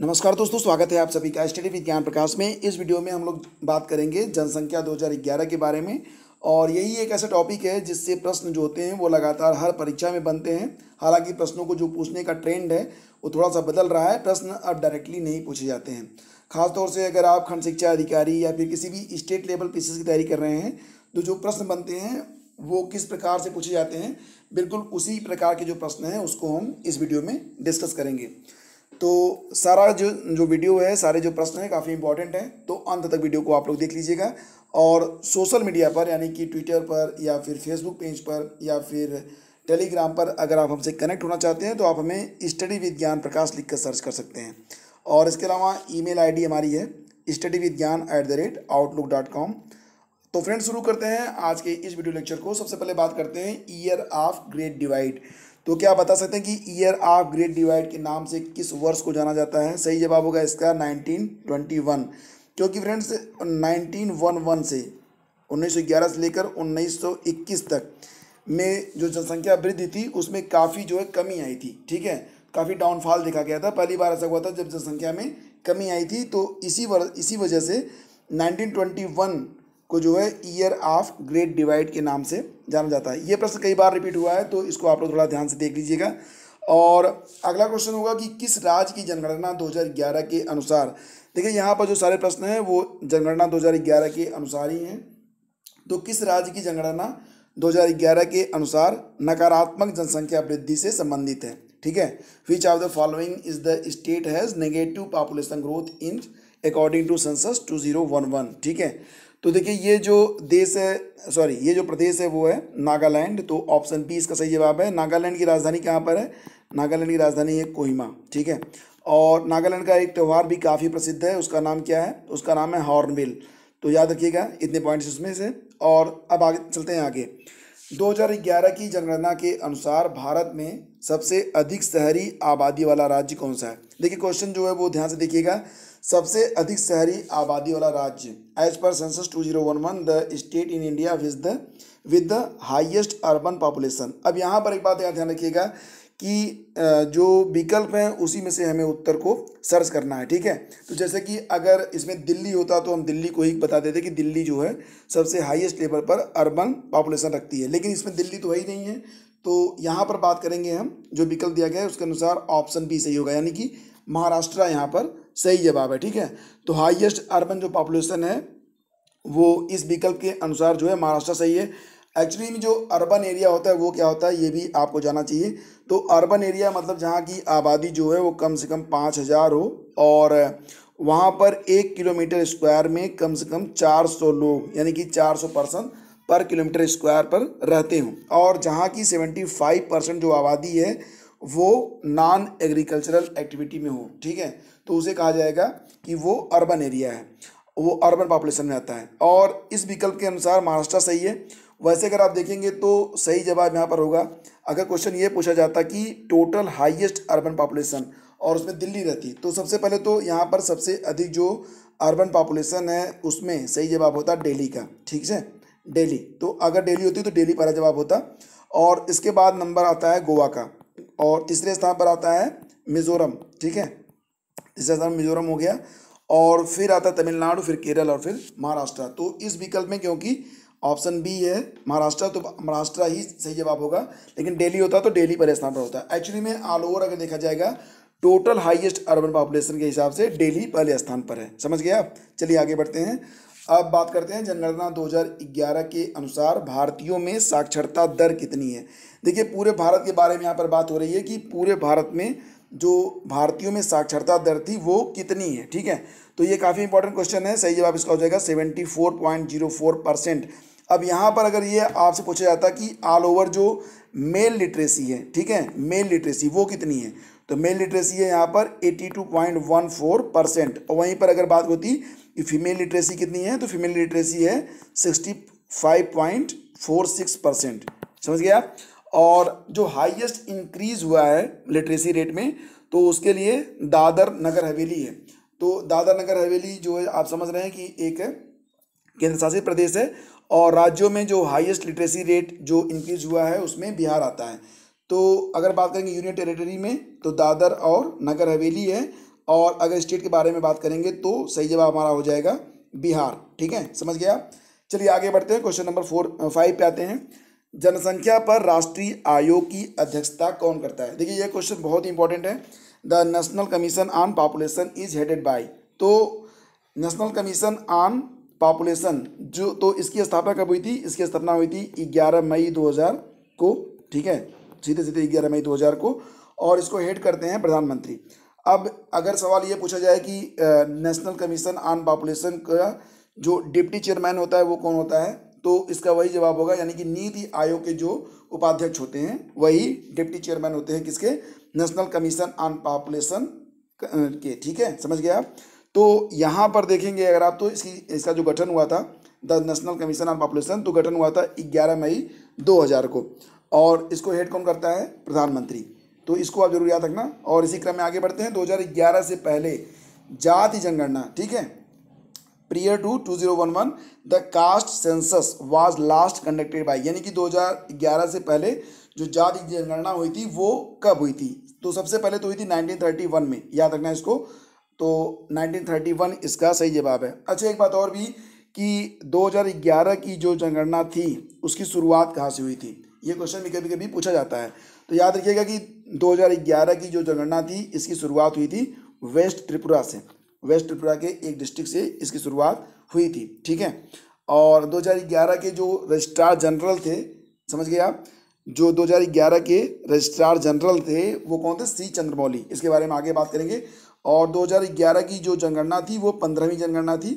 नमस्कार दोस्तों स्वागत है आप सभी का स्टडी विज्ञान प्रकाश में इस वीडियो में हम लोग बात करेंगे जनसंख्या 2011 के बारे में और यही एक ऐसा टॉपिक है जिससे प्रश्न जो होते हैं वो लगातार हर परीक्षा में बनते हैं हालांकि प्रश्नों को जो पूछने का ट्रेंड है वो थोड़ा सा बदल रहा है प्रश्न अब डायरेक्टली नहीं पूछे जाते हैं खासतौर से अगर आप खंड शिक्षा अधिकारी या फिर किसी भी स्टेट लेवल पी की तैयारी कर रहे हैं तो जो प्रश्न बनते हैं वो किस प्रकार से पूछे जाते हैं बिल्कुल उसी प्रकार के जो प्रश्न हैं उसको हम इस वीडियो में डिस्कस करेंगे तो सारा जो जो वीडियो है सारे जो प्रश्न हैं काफ़ी इंपॉर्टेंट हैं तो अंत तक वीडियो को आप लोग देख लीजिएगा और सोशल मीडिया पर यानी कि ट्विटर पर या फिर फेसबुक पेज पर या फिर टेलीग्राम पर अगर आप हमसे कनेक्ट होना चाहते हैं तो आप हमें स्टडी विद ज्ञान प्रकाश लिख कर सर्च कर सकते हैं और इसके अलावा ईमेल आईडी हमारी है study with Gyan at the rate outlook dot com तो फ्रेंड्स शुरू करते हैं आज के इस वीडियो लेक्चर को सबसे पहले बात करते हैं ईयर ऑफ ग्रेट डिवाइड तो क्या आप बता सकते हैं कि ईयर ऑफ ग्रेट डिवाइड के नाम से किस वर्ष को जाना जाता है सही जवाब होगा इसका 1921 क्योंकि फ्रेंड्स 1911 से 1911 से लेकर 1921 तक में जो जनसंख्या वृद्धि थी उसमें काफ़ी जो है कमी आई थी ठीक है काफ़ी डाउनफॉल देखा गया था पहली बार ऐसा हुआ था जब जनसंख्या में कमी आई थी तो इसी वर्ष इसी वजह से 1921 को जो है ईयर ऑफ ग्रेट डिवाइड के नाम से जाना जाता है ये प्रश्न कई बार रिपीट हुआ है तो इसको आप लोग थोड़ा ध्यान से देख लीजिएगा और अगला क्वेश्चन होगा कि किस राज्य की जनगणना 2011 के अनुसार देखिए यहाँ पर जो सारे प्रश्न हैं वो जनगणना 2011 के अनुसार ही हैं तो किस राज्य की जनगणना 2011 के अनुसार नकारात्मक जनसंख्या वृद्धि से संबंधित है ठीक है which are the following is the state has negative population growth in according to census two zero one one ठीक है तो देखिए ये जो देश है सॉरी ये जो प्रदेश है वो है नागालैंड तो ऑप्शन बी इसका सही जवाब है नागालैंड की राजधानी कहाँ पर है नागालैंड की राजधानी है कोहिमा ठीक है और नागालैंड का एक त्यौहार भी काफ़ी प्रसिद्ध है उसका नाम क्या है उसका नाम है हॉर्नबिल तो याद रखिएगा इतने पॉइंट्स उसमें से और अब आगे चलते हैं आगे 2011 की जनगणना के अनुसार भारत में सबसे अधिक शहरी आबादी वाला राज्य कौन सा है देखिए क्वेश्चन जो है वो ध्यान से देखिएगा सबसे अधिक शहरी आबादी वाला राज्य एज पर census 2011 the state in India which the with the highest urban population अब यहाँ पर एक बात यहाँ ध्यान रखिएगा कि जो विकल्प हैं उसी में से हमें उत्तर को सर्च करना है ठीक है तो जैसे कि अगर इसमें दिल्ली होता तो हम दिल्ली को ही बता देते कि दिल्ली जो है सबसे हाईएस्ट लेवल पर अर्बन पॉपुलेशन रखती है लेकिन इसमें दिल्ली तो है ही नहीं है तो यहाँ पर बात करेंगे हम जो विकल्प दिया गया है उसके अनुसार ऑप्शन बी सही होगा यानी कि महाराष्ट्र यहाँ पर सही जवाब है ठीक है तो हाईएस्ट अर्बन जो पॉपुलेशन है वो इस विकल्प के अनुसार जो है महाराष्ट्र सही है एक्चुअली में जो अर्बन एरिया होता है वो क्या होता है ये भी आपको जाना चाहिए तो अर्बन एरिया मतलब जहाँ की आबादी जो है वो कम से कम पाँच हज़ार हो और वहाँ पर एक किलोमीटर स्क्वायर में कम से कम चार सौ लोग यानी कि चार सौ पर्सन पर किलोमीटर स्क्वायर पर रहते हों और जहाँ की सेवेंटी फाइव परसेंट जो आबादी है वो नॉन एग्रीकल्चरल एक्टिविटी में हो ठीक है तो उसे कहा जाएगा कि वो अर्बन एरिया है वो अर्बन पॉपुलेशन में आता है और इस विकल्प के अनुसार महाराष्ट्र सही है वैसे अगर आप देखेंगे तो सही जवाब यहाँ पर होगा अगर क्वेश्चन ये पूछा जाता कि टोटल हाईएस्ट अर्बन पॉपुलेशन और उसमें दिल्ली रहती तो सबसे पहले तो यहाँ पर सबसे अधिक जो अर्बन पॉपुलेशन है उसमें सही जवाब होता डेली का ठीक है डेली तो अगर डेली होती तो डेली पहला जवाब होता और इसके बाद नंबर आता है गोवा का और तीसरे स्थान पर आता है मिजोरम ठीक है तीसरे स्थान मिजोरम हो गया और फिर आता है तमिलनाडु फिर केरल और फिर महाराष्ट्र तो इस विकल्प में क्योंकि ऑप्शन बी है महाराष्ट्र तो महाराष्ट्र ही सही जवाब होगा लेकिन डेली होता तो डेली पर स्थान पर होता है एक्चुअली में ऑल ओवर अगर देखा जाएगा टोटल हाईएस्ट अर्बन पॉपुलेशन के हिसाब से डेली पहले स्थान पर है समझ गया आप चलिए आगे बढ़ते हैं अब बात करते हैं जनगणना 2011 के अनुसार भारतीयों में साक्षरता दर कितनी है देखिए पूरे भारत के बारे में यहाँ पर बात हो रही है कि पूरे भारत में जो भारतीयों में साक्षरता दर थी वो कितनी है ठीक है तो ये काफ़ी इंपॉर्टेंट क्वेश्चन है सही जवाब इसका हो जाएगा seventy four point zero four percent अब यहाँ पर अगर ये आपसे पूछा जाता कि ऑल ओवर जो मेल लिटरेसी है ठीक है मेल लिटरेसी वो कितनी है तो मेल लिटरेसी है यहाँ पर eighty two point one four percent और वहीं पर अगर बात होती फीमेल लिटरेसी कितनी है तो फीमेल लिटरेसी है sixty five point four six percent समझ गया और जो हाईएस्ट इंक्रीज हुआ है लिटरेसी रेट में तो उसके लिए दादर नगर हवेली है तो दादर नगर हवेली जो है आप समझ रहे हैं कि एक केंद्र शासित प्रदेश है और राज्यों में जो हाईएस्ट लिटरेसी रेट जो इंक्रीज हुआ है उसमें बिहार आता है तो अगर बात करेंगे यूनियन टेरिटरी में तो दादर और नगर हवेली है और अगर स्टेट के बारे में बात करेंगे तो सही जवाब हमारा हो जाएगा बिहार ठीक है समझ गया चलिए आगे बढ़ते हैं क्वेश्चन नंबर फोर फाइव पे आते हैं जनसंख्या पर राष्ट्रीय आयोग की अध्यक्षता कौन करता है देखिए यह क्वेश्चन बहुत ही इंपॉर्टेंट है the national commission on population is headed by तो नेशनल कमीशन ऑन पॉपुलेशन जो तो इसकी स्थापना कब हुई थी इसकी स्थापना हुई थी 11 मई 2000 को ठीक है सीधे सीधे 11 मई 2000 को और इसको हेड करते हैं प्रधानमंत्री अब अगर सवाल ये पूछा जाए कि नेशनल कमीशन ऑन पॉपुलेशन का जो डिप्टी चेयरमैन होता है वो कौन होता है तो इसका वही जवाब होगा यानी कि नीति आयोग के जो उपाध्यक्ष होते हैं वही डिप्टी चेयरमैन होते हैं किसके नेशनल कमीशन ऑन पॉपुलेशन के ठीक है समझ गया आप तो यहाँ पर देखेंगे अगर आप तो इसकी इसका जो गठन हुआ था the national commission on population तो गठन हुआ था ग्यारह मई 2000 को और इसको हेड कौन करता है प्रधानमंत्री तो इसको आप जरूर याद रखना और इसी क्रम में आगे बढ़ते हैं 2011 से पहले जाति जनगणना ठीक है zero one 2011 the caste census was last conducted by यानी कि 2011 से पहले जो जाति जनगणना हुई थी वो कब हुई थी तो सबसे पहले तो हुई थी 1931 में याद रखना इसको तो 1931 इसका सही जवाब है अच्छा एक बात और भी कि 2011 की जो जनगणना थी उसकी शुरुआत कहाँ से हुई थी ये क्वेश्चन भी कभी कभी पूछा जाता है तो याद रखिएगा कि 2011 की जो जनगणना थी इसकी शुरुआत हुई थी वेस्ट त्रिपुरा से वेस्ट त्रिपुरा के एक डिस्ट्रिक्ट से इसकी शुरुआत हुई थी ठीक है और 2011 के जो रजिस्ट्रार जनरल थे समझ गए आप जो 2011 के रजिस्ट्रार जनरल थे वो कौन थे सी चंद्रमौली इसके बारे में आगे बात करेंगे और 2011 की जो जनगणना थी वो पंद्रहवीं जनगणना थी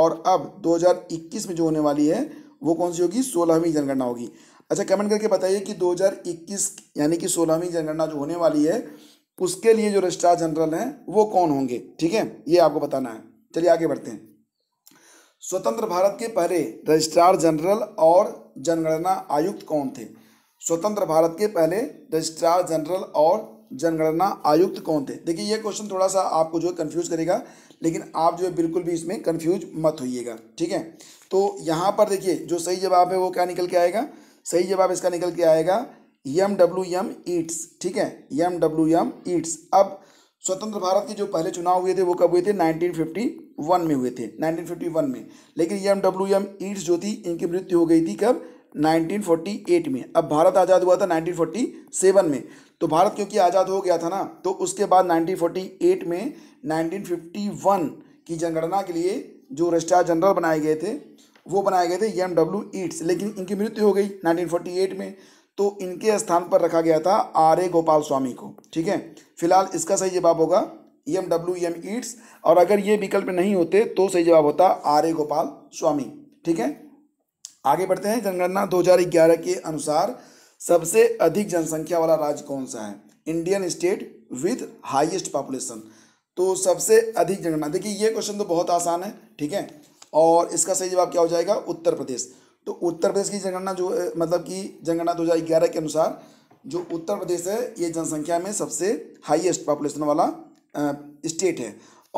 और अब 2021 में जो होने वाली है वो कौन सी होगी सोलहवीं जनगणना होगी अच्छा कमेंट करके बताइए कि 2021 यानी कि सोलहवीं जनगणना जो होने वाली है उसके लिए जो रजिस्ट्रार जनरल हैं वो कौन होंगे ठीक है ये आपको बताना है चलिए आगे बढ़ते हैं स्वतंत्र भारत के पहले रजिस्ट्रार जनरल और जनगणना आयुक्त कौन थे स्वतंत्र भारत के पहले रजिस्ट्रार जनरल और जनगणना आयुक्त कौन थे देखिए ये क्वेश्चन थोड़ा सा आपको जो है कन्फ्यूज करेगा लेकिन आप जो है बिल्कुल भी इसमें कन्फ्यूज मत होइएगा ठीक है तो यहाँ पर देखिए जो सही जवाब है वो क्या निकल के आएगा सही जवाब इसका निकल के आएगा यम डब्ल्यू यम ईट्स ठीक है यम डब्ल्यू यम ईट्स अब स्वतंत्र भारत के जो पहले चुनाव हुए थे वो कब हुए थे 1951 में हुए थे 1951 में लेकिन यम डब्ल्यू यम ईट्स जो थी इनकी मृत्यु हो गई थी कब 1948 में अब भारत आज़ाद हुआ था 1947 में तो भारत क्योंकि आज़ाद हो गया था ना तो उसके बाद 1948 में 1951 की जनगणना के लिए जो रजिस्ट्रार जनरल बनाए गए थे वो बनाए गए थे एम डब्ल्यू ईट्स लेकिन इनकी मृत्यु हो गई 1948 में तो इनके स्थान पर रखा गया था आर ए गोपाल स्वामी को ठीक है फिलहाल इसका सही जवाब होगा एम डब्ल्यू एम ईट्स और अगर ये विकल्प नहीं होते तो सही जवाब होता आर ए गोपाल स्वामी ठीक है आगे बढ़ते हैं जनगणना 2011 के अनुसार सबसे अधिक जनसंख्या वाला राज्य कौन सा है Indian state with highest population तो सबसे अधिक जनगणना देखिए ये क्वेश्चन तो बहुत आसान है ठीक है और इसका सही जवाब क्या हो जाएगा उत्तर प्रदेश तो उत्तर प्रदेश की जनगणना जो मतलब कि जनगणना दो हज़ार के अनुसार जो उत्तर प्रदेश है ये जनसंख्या में सबसे हाईएस्ट पॉपुलेशन वाला स्टेट है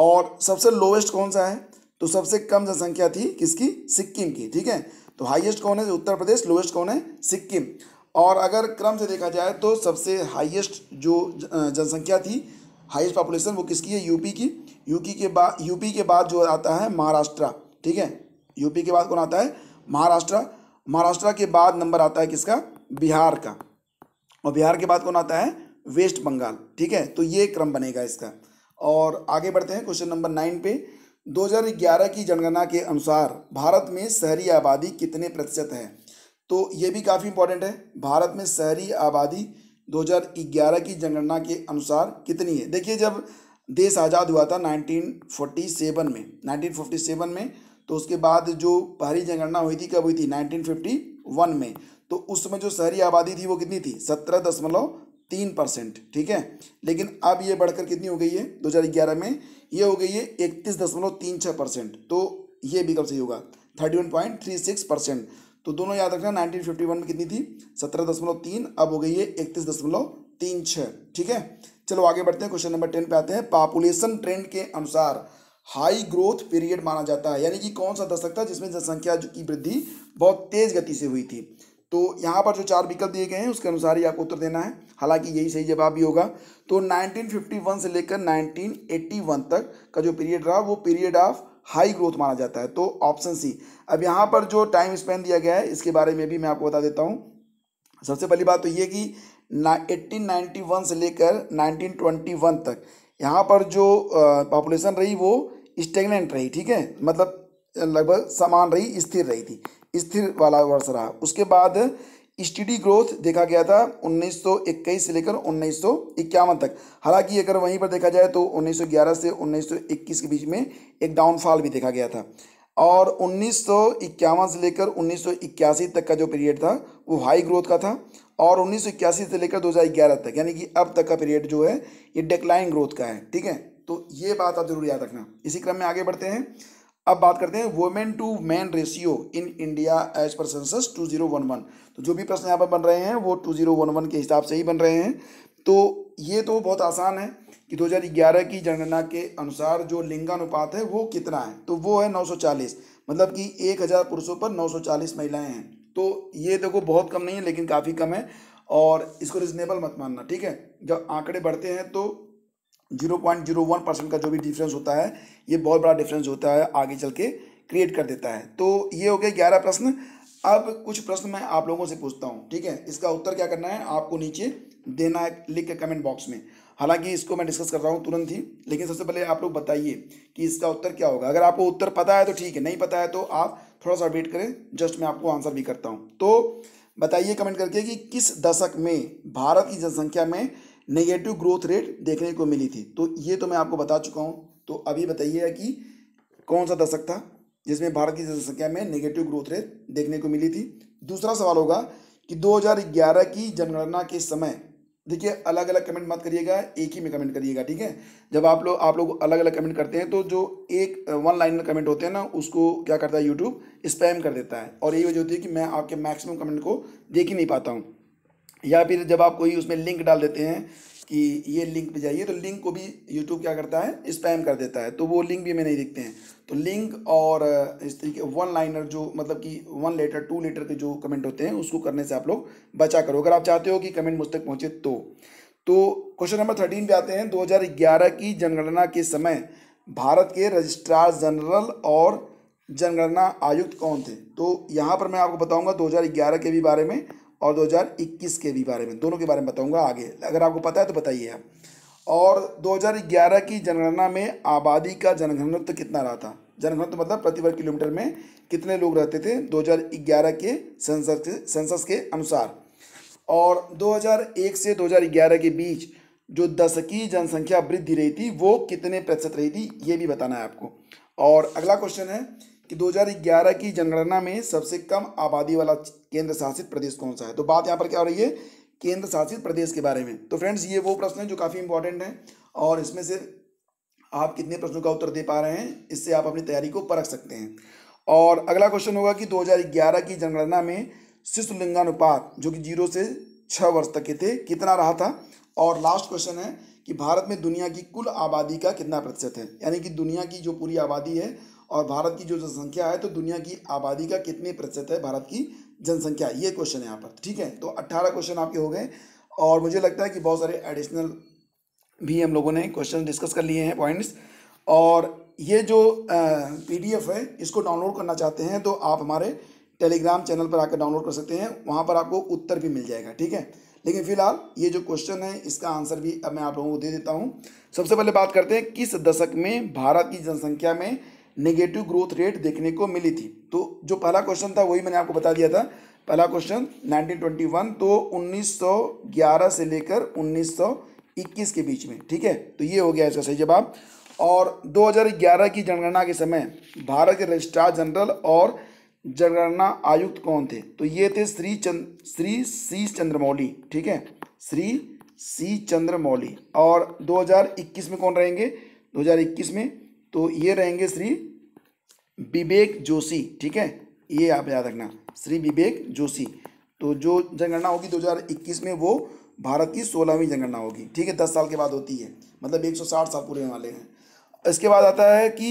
और सबसे लोएस्ट कौन सा है तो सबसे कम जनसंख्या थी किसकी सिक्किम की ठीक है तो हाईएस्ट कौन है उत्तर प्रदेश लोएस्ट कौन है सिक्किम और अगर क्रम से देखा जाए तो सबसे हाईएस्ट जो जनसंख्या थी हाईएस्ट पॉपुलेशन वो किसकी है यूपी की यूपी के बाद यूपी के बाद जो आता है महाराष्ट्र ठीक है यूपी के बाद कौन आता है महाराष्ट्र महाराष्ट्र के बाद नंबर आता है किसका बिहार का और बिहार के बाद कौन आता है वेस्ट बंगाल ठीक है तो ये क्रम बनेगा इसका और आगे बढ़ते हैं क्वेश्चन नंबर नाइन पे 2011 की जनगणना के अनुसार भारत में शहरी आबादी कितने प्रतिशत है तो ये भी काफ़ी इंपॉर्टेंट है भारत में शहरी आबादी 2011 की जनगणना के अनुसार कितनी है देखिए जब देश आज़ाद हुआ था 1947 में 1947 में तो उसके बाद जो पहली जनगणना हुई थी कब हुई थी 1951 में तो उस समय जो शहरी आबादी थी वो कितनी थी सत्रह दशमलव तीन परसेंट ठीक है लेकिन अब ये बढ़कर कितनी हो गई है ग्यारह में ये हो गई है इकतीस दशमलव तीन छः परसेंट तो ये भी कब सही होगा thirty one point three six percent तो दोनों याद रखना नाइनटीन फिफ्टी वन में कितनी थी सत्रह दशमलव तीन अब हो गई है इकतीस दशमलव तीन छः ठीक है चलो आगे बढ़ते हैं क्वेश्चन नंबर टेन पे आते हैं पॉपुलेशन ट्रेंड के अनुसार हाई ग्रोथ पीरियड माना जाता है यानी कि कौन सा दशक था जिसमें जनसंख्या की वृद्धि बहुत तेज गति से हुई थी तो यहाँ पर जो चार विकल्प दिए गए हैं उसके अनुसार ही आपको उत्तर देना है हालांकि यही सही जवाब भी होगा तो 1951 से लेकर 1981 तक का जो पीरियड रहा वो पीरियड ऑफ हाई ग्रोथ माना जाता है तो ऑप्शन सी अब यहाँ पर जो टाइम स्पेन दिया गया है इसके बारे में भी मैं आपको बता देता हूँ सबसे पहली बात तो ये कि ना से लेकर नाइनटीन तक यहाँ पर जो पॉपुलेशन रही वो स्टेगनेंट रही ठीक है मतलब लगभग समान रही स्थिर रही थी स्थिर वाला वर्ष रहा उसके बाद स्टडी ग्रोथ देखा गया था 1921 से लेकर उन्नीस तक हालांकि अगर वहीं पर देखा जाए तो 1911 से 1921 के बीच में एक डाउनफॉल भी देखा गया था और उन्नीस से लेकर उन्नीस तक का जो पीरियड था वो हाई ग्रोथ का था और उन्नीस से लेकर 2011 तक यानी कि अब तक का पीरियड जो है ये डेक्लाइन ग्रोथ का है ठीक है तो ये बात आप जरूर याद रखना इसी क्रम में आगे बढ़ते हैं अब बात करते हैं women to man ratio in India as पर census two zero one one तो जो भी प्रश्न यहाँ पर बन रहे हैं वो टू जीरो वन वन के हिसाब से ही बन रहे हैं तो ये तो बहुत आसान है कि दो हज़ार ग्यारह की जनगणना के अनुसार जो लिंगानुपात है वो कितना है तो वो है नौ सौ चालीस मतलब कि एक हज़ार पुरुषों पर नौ सौ चालीस महिलाएँ हैं तो ये देखो बहुत कम नहीं है लेकिन काफ़ी कम है और इसको रिजनेबल मत मानना ठीक है जब आंकड़े बढ़ते हैं तो zero point zero one percent का जो भी डिफरेंस होता है ये बहुत बड़ा डिफरेंस होता है आगे चल के क्रिएट कर देता है तो ये हो गया ग्यारह प्रश्न अब कुछ प्रश्न मैं आप लोगों से पूछता हूँ ठीक है इसका उत्तर क्या करना है आपको नीचे देना है लिख के कमेंट बॉक्स में हालांकि इसको मैं डिस्कस कर रहा हूँ तुरंत ही लेकिन सबसे पहले आप लोग बताइए कि इसका उत्तर क्या होगा अगर आपको उत्तर पता है तो ठीक है नहीं पता है तो आप थोड़ा सा वेट करें जस्ट मैं आपको आंसर भी करता हूँ तो बताइए कमेंट करके कि किस दशक में भारत की जनसंख्या में नेगेटिव ग्रोथ रेट देखने को मिली थी तो ये तो मैं आपको बता चुका हूँ तो अभी बताइए कि कौन सा दशक था जिसमें भारत की जनसंख्या में नेगेटिव ग्रोथ रेट देखने को मिली थी दूसरा सवाल होगा कि 2011 की जनगणना के समय देखिए अलग अलग कमेंट मत करिएगा एक ही में कमेंट करिएगा ठीक है जब आप लोग आप लोग अलग अलग कमेंट करते हैं तो जो एक वन लाइन में कमेंट होते हैं ना उसको क्या करता है यूट्यूब स्पैम कर देता है और यही वजह होती है कि मैं आपके मैक्सिमम कमेंट को देख ही नहीं पाता हूँ या फिर जब आप कोई उसमें लिंक डाल देते हैं कि ये लिंक पे जाइए तो लिंक को भी यूट्यूब क्या करता है स्पैम कर देता है तो वो लिंक भी हमें नहीं दिखते हैं तो लिंक और इस तरीके वन लाइनर जो मतलब कि वन लेटर टू लेटर के जो कमेंट होते हैं उसको करने से आप लोग बचा करो अगर आप चाहते हो कि कमेंट मुझ तक पहुँचे तो तो क्वेश्चन नंबर थर्टीन पे आते हैं 2011 की जनगणना के समय भारत के रजिस्ट्रार जनरल और जनगणना आयुक्त कौन थे तो यहाँ पर मैं आपको बताऊँगा दो के भी बारे में और 2021 के भी बारे में दोनों के बारे में बताऊंगा आगे अगर आपको पता है तो बताइए आप और 2011 की जनगणना में आबादी का जनघनत्व कितना रहा था जनघनत्व मतलब प्रति वर्ग किलोमीटर में कितने लोग रहते थे 2011 के सेंसस के सेंसस के अनुसार और 2001 से 2011 के बीच जो दशकी जनसंख्या वृद्धि रही थी वो कितने प्रतिशत रही थी ये भी बताना है आपको और अगला क्वेश्चन है कि 2011 की जनगणना में सबसे कम आबादी वाला केंद्र शासित प्रदेश कौन सा है तो बात यहाँ पर क्या हो रही है केंद्र शासित प्रदेश के बारे में तो फ्रेंड्स ये वो प्रश्न है जो काफ़ी इंपॉर्टेंट है और इसमें से आप कितने प्रश्नों का उत्तर दे पा रहे हैं इससे आप अपनी तैयारी को परख सकते हैं और अगला क्वेश्चन होगा कि 2011 की जनगणना में शिशु लिंगानुपात जो कि जीरो से छः वर्ष तक के थे कितना रहा था और लास्ट क्वेश्चन है कि भारत में दुनिया की कुल आबादी का कितना प्रतिशत है यानी कि दुनिया की जो पूरी आबादी है और भारत की जो जनसंख्या है तो दुनिया की आबादी का कितने प्रतिशत है भारत की जनसंख्या ये क्वेश्चन है यहाँ पर ठीक है तो अट्ठारह क्वेश्चन आपके हो गए और मुझे लगता है कि बहुत सारे एडिशनल भी हम लोगों ने क्वेश्चन डिस्कस कर लिए हैं पॉइंट्स और ये जो पीडीएफ है इसको डाउनलोड करना चाहते हैं तो आप हमारे टेलीग्राम चैनल पर आकर डाउनलोड कर सकते हैं वहाँ पर आपको उत्तर भी मिल जाएगा ठीक है लेकिन फिलहाल ये जो क्वेश्चन है इसका आंसर भी अब मैं आप लोगों को दे देता हूँ सबसे पहले बात करते हैं किस दशक में भारत की जनसंख्या में नेगेटिव ग्रोथ रेट देखने को मिली थी तो जो पहला क्वेश्चन था वही मैंने आपको बता दिया था पहला क्वेश्चन 1921 तो 1911 से लेकर 1921 के बीच में ठीक है तो ये हो गया इसका सही जवाब और 2011 की जनगणना के समय भारत के रजिस्ट्रार जनरल और जनगणना आयुक्त कौन थे तो ये थे श्री चंद श्री सी चंद्रमौली ठीक है श्री सी चंद्रमौली और 2021 में कौन रहेंगे 2021 में तो ये रहेंगे श्री विवेक जोशी ठीक है ये आप याद रखना श्री विवेक जोशी तो जो जनगणना होगी 2021 में वो भारत की सोलहवीं जनगणना होगी ठीक है दस साल के बाद होती है मतलब 160 साल पूरे वाले हैं इसके बाद आता है कि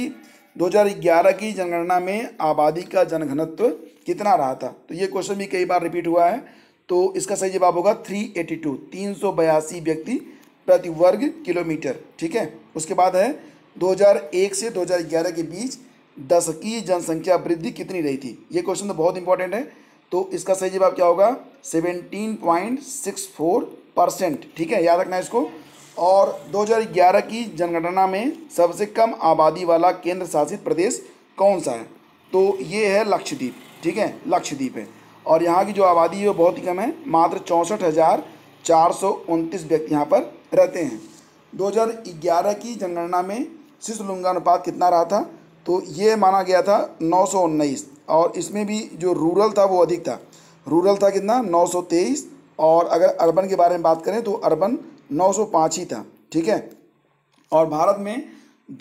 2011 की जनगणना में आबादी का जनघनत्व कितना रहा था तो ये क्वेश्चन भी कई बार रिपीट हुआ है तो इसका सही जवाब होगा थ्री एटी टू तीन सौ बयासी व्यक्ति प्रति वर्ग किलोमीटर ठीक है उसके बाद है 2001 से 2011 के बीच दशकीय की जनसंख्या वृद्धि कितनी रही थी ये क्वेश्चन तो बहुत इंपॉर्टेंट है तो इसका सही जवाब क्या होगा 17.64 परसेंट ठीक है याद रखना इसको और 2011 की जनगणना में सबसे कम आबादी वाला केंद्र शासित प्रदेश कौन सा है तो ये है लक्षद्वीप ठीक है लक्षद्वीप है और यहाँ की जो आबादी है वो बहुत ही कम है मात्र चौंसठ हज़ार चार सौ उनतीस व्यक्ति यहाँ पर रहते हैं 2011 की जनगणना में शिशु लिंगानुपात कितना रहा था तो ये माना गया था नौ और इसमें भी जो रूरल था वो अधिक था रूरल था कितना 923 और अगर अर्बन के बारे में बात करें तो अर्बन 905 ही था ठीक है और भारत में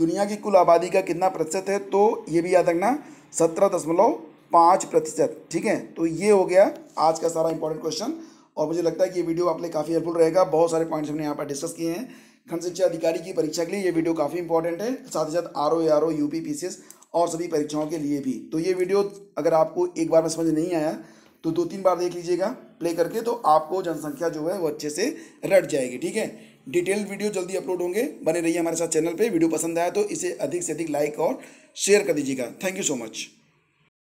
दुनिया की कुल आबादी का कितना प्रतिशत है तो ये भी याद रखना सत्रह दशमलव पाँच प्रतिशत ठीक है तो ये हो गया आज का सारा इंपॉर्टेंट क्वेश्चन और मुझे लगता है कि ये वीडियो आपके लिए काफ़ी हेल्पफुल रहेगा बहुत सारे पॉइंट्स हमने यहाँ पर डिस्कस किए हैं खंड शिक्षा अधिकारी की परीक्षा के लिए ये वीडियो काफ़ी इंपॉर्टेंट है साथ ही साथ R O R O U P P C S और सभी परीक्षाओं के लिए भी तो ये वीडियो अगर आपको एक बार में समझ नहीं आया तो दो तीन बार देख लीजिएगा प्ले करके तो आपको जनसंख्या जो है वो अच्छे से रट जाएगी ठीक है डिटेल्ड वीडियो जल्दी अपलोड होंगे बने रहिए हमारे साथ चैनल पे वीडियो पसंद आया तो इसे अधिक से अधिक लाइक और शेयर कर दीजिएगा थैंक यू सो मच